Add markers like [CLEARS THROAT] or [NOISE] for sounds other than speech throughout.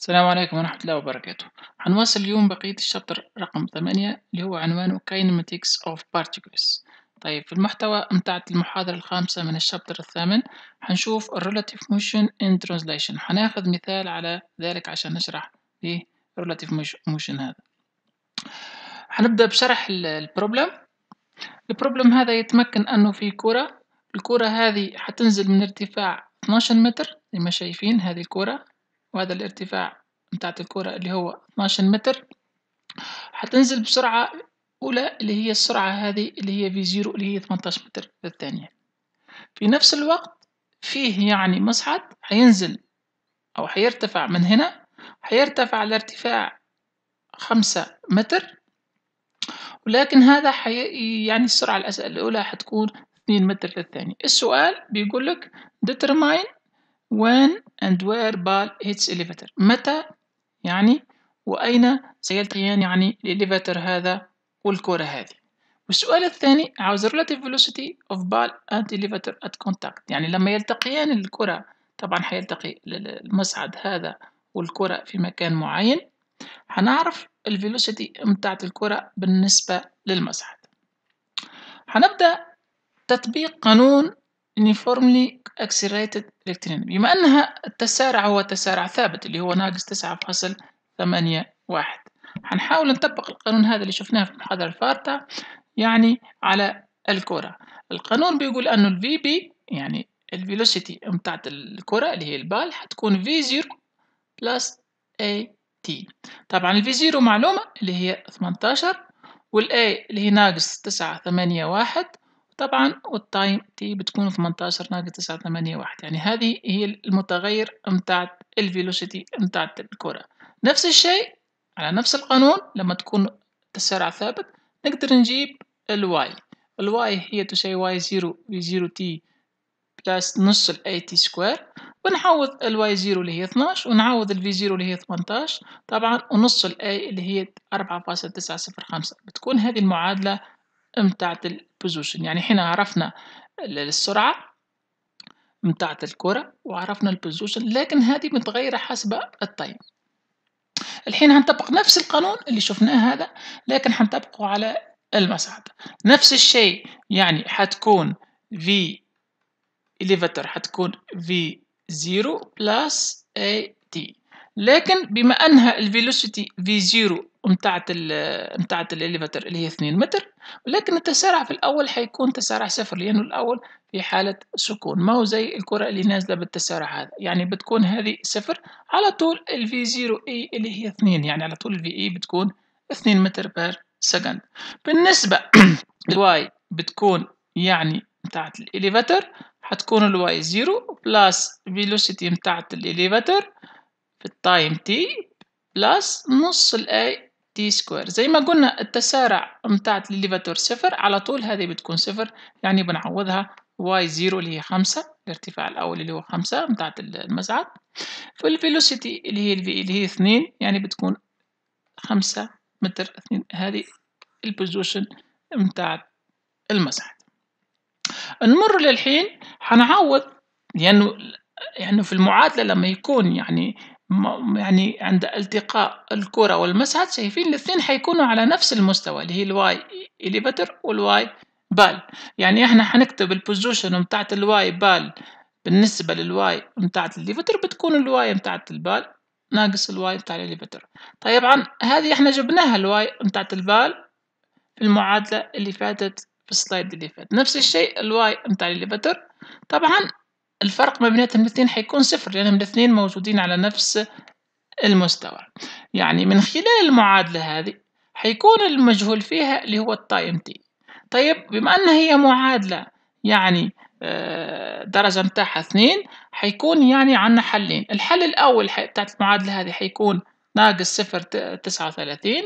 السلام عليكم ورحمة الله وبركاته هنواصل اليوم بقية الشابتر رقم ثمانية اللي هو عنوانه Kinematics of Particles طيب في المحتوى متاعت المحاضرة الخامسة من الشابتر الثامن هنشوف Relative Motion in Translation هناخد مثال على ذلك عشان نشرح ليه Relative Motion هذا هنبدأ بشرح البروبلم البروبلم هذا يتمكن أنه في كرة الكرة هذه هتنزل من ارتفاع 12 متر زي ما شايفين هذه الكرة وهذا الارتفاع بتاعت الكرة اللي هو 12 متر هتنزل بسرعة أولى اللي هي السرعة هذه اللي هي في زيرو اللي هي 18 متر في الثانية في نفس الوقت فيه يعني مصعد هينزل أو هيرتفع من هنا هيرتفع لارتفاع خمسة متر ولكن هذا حي... يعني السرعة الأولى هتكون 2 متر في الثانية السؤال بيقولك determine when and where ball hits elevator متى يعني وأين سيلتقيان يعني الإليفاتر هذا والكرة هذه والسؤال الثاني عاوز relative velocity of ball and elevator at contact يعني لما يلتقيان الكرة طبعا حيلتقي المصعد هذا والكرة في مكان معين هنعرف الفيلوسيتي متاعت الكرة بالنسبة للمصعد هنبدأ تطبيق قانون uniformly accelerated electron بما أنها التسارع هو تسارع ثابت اللي هو ناقص تسعة فاصل ثمانية واحد هنحاول نطبق القانون هذا اللي شفناه في المحاضرة الفارطة يعني على الكرة القانون بيقول أنه الفي بي يعني الفيلوسيتي بتاعت الكرة اللي هي البال حتكون v بلس اي تي طبعا الفي v معلومة اللي هي 18 والاي اللي هي ناقص تسعة ثمانية واحد طبعا والتايم تي بتكون 18 ناقص 9 8 1 يعني هذه هي المتغير متاع الفيلوسيتي متاع الكرة نفس الشيء على نفس القانون لما تكون السرعة ثابت نقدر نجيب الواي الواي هي تساوي واي زيرو في زيرو تي بلاس نص الاي تي سكوير ونحوض الواي زيرو اللي هي 12 ونعوض الفي زيرو اللي هي 18 طبعا ونص الاي اللي هي 4.905 بتكون هذه المعادلة متاعت البوزيشن يعني حين عرفنا السرعة متاعة الكرة وعرفنا البوزيشن لكن هذه متغيرة حسب التايم الحين هنطبق نفس القانون اللي شفناه هذا لكن هنطبقه على المساحة نفس الشيء يعني حتكون v elevator حتكون v 0 plus a t لكن بما أنها الفيلوسيتي في زيرو متاعت ال متاعت الإليفاتر اللي هي 2 متر ولكن التسارع في الأول حيكون تسارع صفر لأنه الأول في حالة سكون ما هو زي الكرة اللي نازلة بالتسارع هذا يعني بتكون هذه صفر على طول الفي زيرو اي اللي هي 2 يعني على طول الفي اي بتكون 2 متر بير سكند بالنسبة [CLEARS THROAT] للواي بتكون يعني متاعت الإليفاتر حتكون الواي زيرو بلاس فيلوسيتي متاعت الإليفاتر في التايم تي بلاس نص الاي تي سكوير زي ما قلنا التسارع متاع الليفاتور صفر على طول هذه بتكون صفر يعني بنعوضها واي زيرو اللي هي خمسة الارتفاع الأول اللي هو خمسة متاع المزعد في الفيلوسيتي اللي هي الفي اللي هي اثنين يعني بتكون خمسة متر اثنين هذه البوزيشن متاع المزعد نمر للحين حنعوض لأنه يعني, يعني في المعادلة لما يكون يعني يعني عند التقاء الكرة والمسعد شايفين الاثنين حيكونوا على نفس المستوى اللي هي الواي إليبتر والواي بال يعني احنا حنكتب البوزيشن بتاعت الواي بال بالنسبة للواي بتاعت الليفتر بتكون الواي بتاعت البال ناقص الواي بتاع طيب عن هذه احنا جبناها الواي بتاعت البال في المعادلة اللي فاتت في السلايد اللي فات نفس الشيء الواي بتاع الليفتر طبعا الفرق ما بيناتهم الاثنين حيكون صفر لأنهم الاثنين موجودين على نفس المستوى يعني من خلال المعادلة هذه حيكون المجهول فيها اللي هو التايم تي طيب بما أن هي معادلة يعني آه، درجة متاعها اثنين حيكون يعني عندنا حلين الحل الأول بتاع المعادلة هذه حيكون ناقص صفر تسعة وثلاثين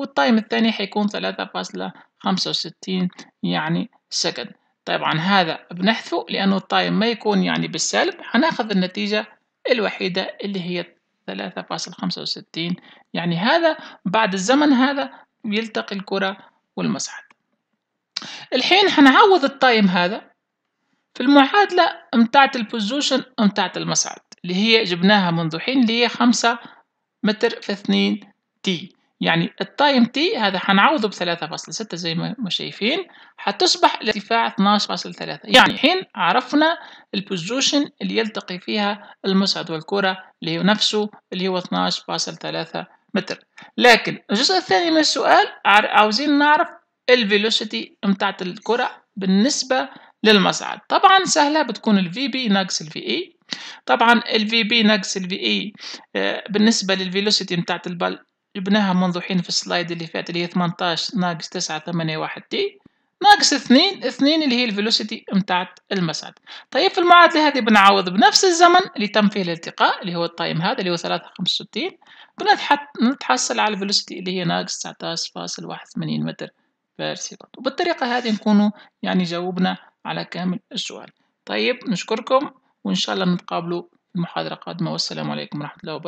والتايم الثاني حيكون ثلاثة فاصلة خمسة وستين يعني سكند طبعا هذا بنحذفه لأنه الطايم ما يكون يعني بالسالب هناخذ النتيجة الوحيدة اللي هي 3.65 يعني هذا بعد الزمن هذا بيلتقي الكرة والمصعد الحين هنعوض التايم هذا في المعادلة متاعت البوزيشن متاعت المصعد اللي هي جبناها منذ حين اللي هي خمسة متر في اثنين تي يعني التايم تي هذا حنعوضه ب 3.6 زي ما شايفين حتصبح الارتفاع 12.3 يعني حين عرفنا البوزيشن اللي يلتقي فيها المصعد والكرة اللي هو نفسه اللي هو 12.3 متر لكن الجزء الثاني من السؤال عاوزين نعرف الفيلوسيتي بتاعت الكرة بالنسبة للمصعد طبعا سهلة بتكون الفي بي ناقص الفي اي e. طبعا الفي بي ناقص الفي e، اي آه، بالنسبه للفيلوسيتي بتاعت البال جبناها منذ حين في السلايد اللي فات اللي هي 18 ناقص 9 8 1 تي ناقص 2 2 اللي هي الفيلوسيتي متاعت المسعد طيب في المعادلة هذه بنعوض بنفس الزمن اللي تم فيه الالتقاء اللي هو التايم هذا اللي هو 365 بنتحصل على الفيلوسيتي اللي هي ناقص 19.81 متر بير سكند وبالطريقة هذه نكونوا يعني جاوبنا على كامل السؤال طيب نشكركم وإن شاء الله نتقابلوا في محاضرة قادمة والسلام عليكم ورحمة الله وبركاته